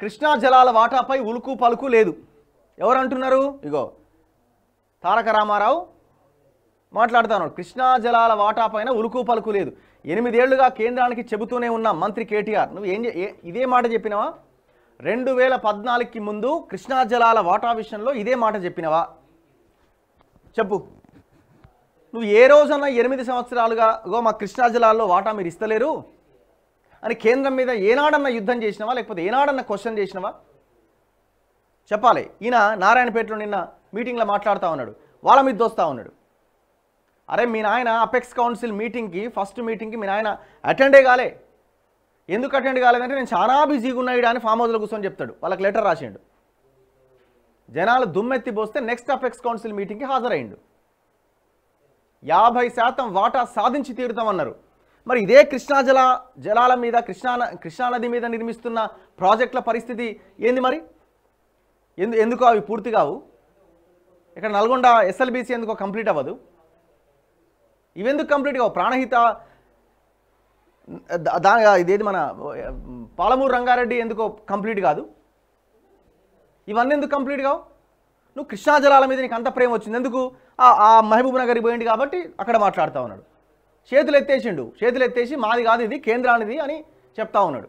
కృష్ణా జలాల వాటాపై ఉలుకు పలుకు లేదు ఎవరు అంటున్నారు ఇగో తారక రామారావు మాట్లాడుతాను కృష్ణా జలాల వాటా పైన ఉలుకు పలుకు లేదు ఎనిమిదేళ్లుగా కేంద్రానికి చెబుతూనే ఉన్న మంత్రి కేటీఆర్ నువ్వు ఏం ఇదే మాట చెప్పినావా రెండు వేల పద్నాలుగుకి ముందు కృష్ణా జలాల వాటా విషయంలో ఇదే మాట చెప్పినవా చెప్పు నువ్వు ఏ రోజన్నా ఎనిమిది సంవత్సరాలుగా మా కృష్ణా జలాల్లో వాటా మీరు ఇస్తలేరు అని కేంద్రం మీద ఏనాడన్నా యుద్ధం చేసినవా లేకపోతే ఏనాడన్నా క్వశ్చన్ చేసినవా చెప్పాలి ఈయన నారాయణపేటలో నిన్న మీటింగ్లో మాట్లాడుతూ ఉన్నాడు వాళ్ళ మీద దోస్తూ ఉన్నాడు అరే మీ నాయన అపెక్స్ కౌన్సిల్ మీటింగ్కి ఫస్ట్ మీటింగ్కి మీ నాయన అటెండే కాలే ఎందుకు అటెండ్ కాలేదంటే నేను చాలా బిజీగా ఉన్నాయి అని ఫామ్ హౌస్లో కూర్చొని చెప్తాడు వాళ్ళకి లెటర్ రాసిండు జనాలు దుమ్మెత్తి పోస్తే నెక్స్ట్ అపెక్స్ కౌన్సిల్ మీటింగ్కి హాజరయ్యిండు యాభై శాతం వాటా సాధించి తీరుతామన్నారు మరి ఇదే కృష్ణా జల జలాల మీద కృష్ణా కృష్ణానది మీద నిర్మిస్తున్న ప్రాజెక్టుల పరిస్థితి ఏంది మరి ఎందు ఎందుకు అవి పూర్తి కావు ఇక్కడ నల్గొండ ఎస్ఎల్బీసీ ఎందుకో కంప్లీట్ అవ్వదు ఇవెందుకు కంప్లీట్ కావు ప్రాణహిత దా ఇదేది మన పాలమూరు రంగారెడ్డి ఎందుకో కంప్లీట్ కాదు ఇవన్నీ ఎందుకు కంప్లీట్ కావు నువ్వు కృష్ణా జలాల మీద నీకు అంత ప్రేమ వచ్చింది ఎందుకు ఆ మహబూబ్ నగర్ పోయింది కాబట్టి అక్కడ మాట్లాడుతూ ఉన్నాడు చేతులు ఎత్తేసిండు చేతులు ఎత్తేసి మాది కాదు ఇది కేంద్రానిది అని చెప్తా ఉన్నాడు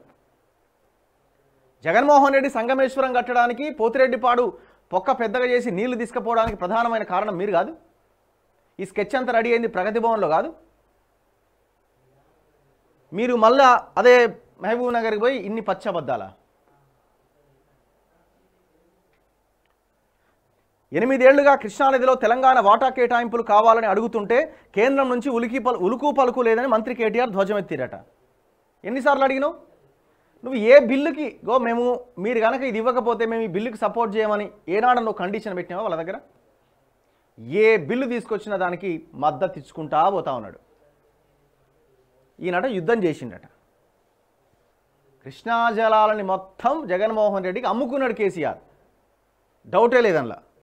జగన్మోహన్ రెడ్డి సంగమేశ్వరం కట్టడానికి పోతిరెడ్డిపాడు పొక్క పెద్దగా చేసి నీళ్లు తీసుకుపోవడానికి ప్రధానమైన కారణం మీరు కాదు ఈ స్కెచ్ అంతా రెడీ అయింది ప్రగతి భవన్లో కాదు మీరు మళ్ళా అదే మహబూబ్ నగర్కి పోయి ఇన్ని పచ్చబద్దాలా ఎనిమిదేళ్లుగా కృష్ణానదిలో తెలంగాణ వాటా కేటాయింపులు కావాలని అడుగుతుంటే కేంద్రం నుంచి ఉలికి పలు ఉలుకు పలుకు లేదని మంత్రి కేటీఆర్ ధ్వజమెత్తిరట ఎన్నిసార్లు అడిగినావు నువ్వు ఏ బిల్లుకి గో మేము మీరు కనుక ఇది ఇవ్వకపోతే మేము ఈ బిల్లుకి సపోర్ట్ చేయమని ఏనాడు నువ్వు కండిషన్ పెట్టినావా వాళ్ళ దగ్గర ఏ బిల్లు తీసుకొచ్చిన దానికి మద్దతు ఇచ్చుకుంటా పోతా ఉన్నాడు ఈనాట యుద్ధం చేసిండట కృష్ణా జలాలని మొత్తం జగన్మోహన్ రెడ్డికి అమ్ముకున్నాడు కేసీఆర్ డౌటే లేదనలా